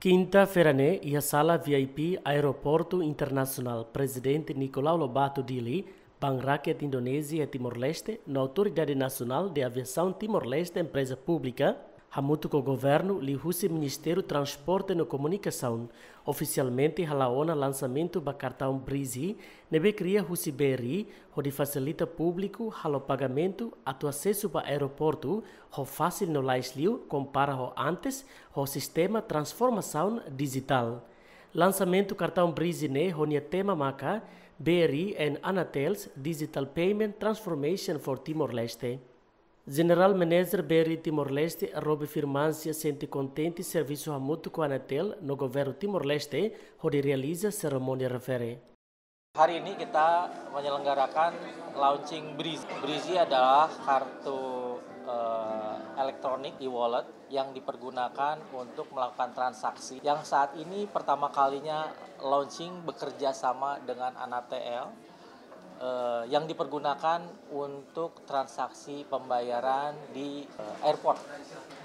Quinta-feira, né, e a sala VIP Aeroporto Internacional Presidente Nicolau Lobato Dili, Banraket Indonésia e Timor-Leste, na Autoridade Nacional de Aviação Timor-Leste, empresa pública, o governo li husi Ministério Transporte e Comunicação oficialmente halaona lançamento ba cartão Brizi nebe cria husi beri onde facilita público halo pagamento ato acesso para aeroporto ho fácil no laisliu compara ho antes ho sistema transformação digital. Lançamento cartão Brizi ne honia tema maca BRI and Anatels Digital Payment Transformation for Timor-Leste. General Manager Berry Timor-Leste, Robi Firmancia sente contente serviço a muito com a Anatel no governo Timor-Leste, onde realiza cerimônia refere. Hari ini kita menyelenggarakan launching Brizi. Brizi adalah kartu eh, elektronik e-wallet yang dipergunakan untuk melakukan transaksi yang saat ini pertama kalinya launching bekerja sama dengan Anatel uh, yang dipergunakan untuk transaksi pembayaran di uh, airport uh,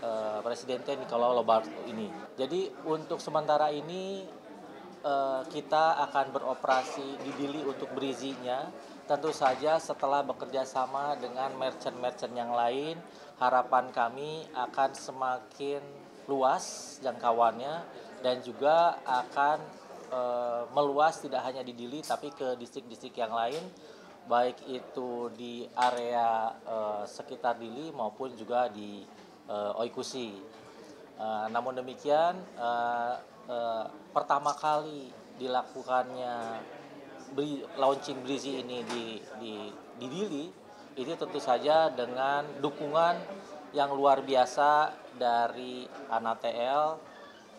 eh, Presidente Nicolau Lobato ini. Jadi untuk sementara ini uh, kita akan beroperasi di Dili untuk berizinya. Tentu saja setelah bekerja sama dengan merchant-merchant yang lain, harapan kami akan semakin luas jangkauannya dan juga akan uh, meluas tidak hanya di Dili tapi ke distrik-distrik yang lain baik itu di area uh, sekitar Dili maupun juga di uh, Oikusi. Uh, namun demikian uh, uh, pertama kali dilakukannya bri, launching Brizi ini di, di di Dili itu tentu saja dengan dukungan yang luar biasa dari ANATL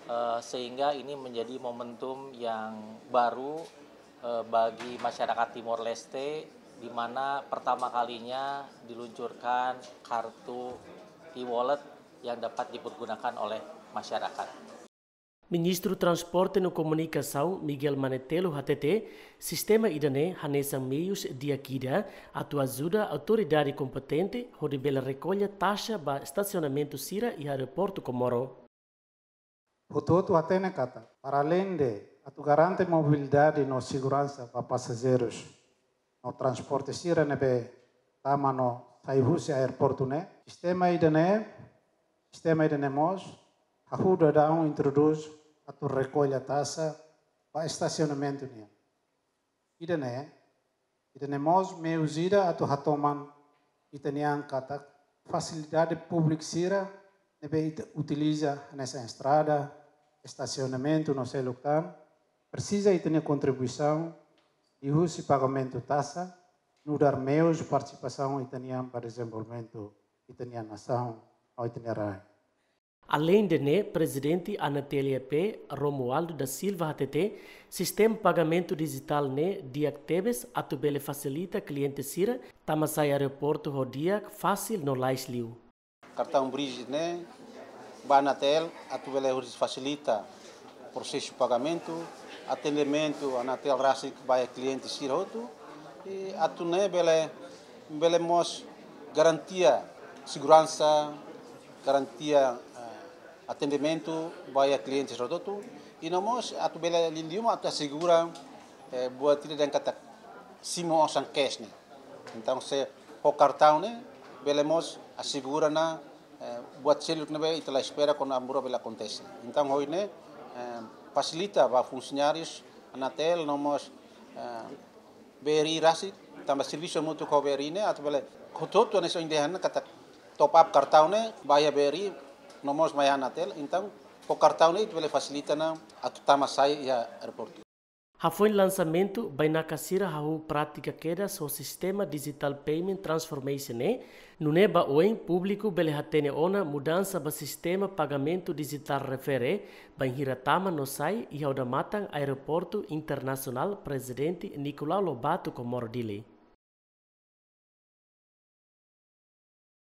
Eh, sehingga ini menjadi momentum yang baru eh, bagi masyarakat Timor Leste di mana pertama kalinya diluncurkan kartu e-wallet yang dapat dipergunakan oleh masyarakat. Ministro Transporte no Comunicação, Miguel Manetelo HTT, sistema idane hanesa meios de aquida, atu ajuda a autoridade competente, onde bela recolha taxa ba estacionamento Sira e aeroporto Comoro. Portanto, até na cata, para além de tu garante mobilidade e segurança para passageiros no transporte sira nebe tama tá, no saibus aeroporto né sistema idene sistema idene mos ajuda da introduz a tu recolhe a para estacionamento né idene idene mos me usira a tu hatoman itanian kata facilidade pública sira também utiliza nessa estrada, estacionamento, não sei lugar, precisa e ter contribuição e uso pagamento taxa no dar meios de participação italiana para desenvolvimento italiana nação ao itinerário. Além de ne, presidente Anatelia P. Romualdo da Silva HTT, sistema pagamento digital ne diactebes atubele facilita cliente sira tamasai aeroporto rodia fácil no lais liu. Cartão Brigid, né? Banatel, a Tubela facilita o processo de pagamento, atendimento a tel Racing que vai a cliente Siroto e a Tuné Belé, Mos garantia segurança, garantia eh, atendimento vai a cliente Siroto e não mos a Tubela Lindiuma até segura é eh, boa tidak dan kata simo osang cash Então se o cartão né, belemos assegura na eh, Boatselutnebe e tela espera quando a ambura pela acontece. Então, hoje, né, eh, facilita para funcionários, Anatel, nós, eh, beri rasi, também serviço muito com beri, né, até pela, todo nesse indígena, kata top up cartão, né, vai a beri, nós, mais Anatel, então, o cartão, né, pela facilita na, a tama sai a aeroporto. Já foi lançamento by Nakasira Hau prática queda o sistema digital payment transformation e né? no neba né oem público bele hatene ona mudança ba sistema pagamento digital refere by Hiratama no sai e ao da matang aeroporto internacional presidente Nicolau Lobato com Comordile.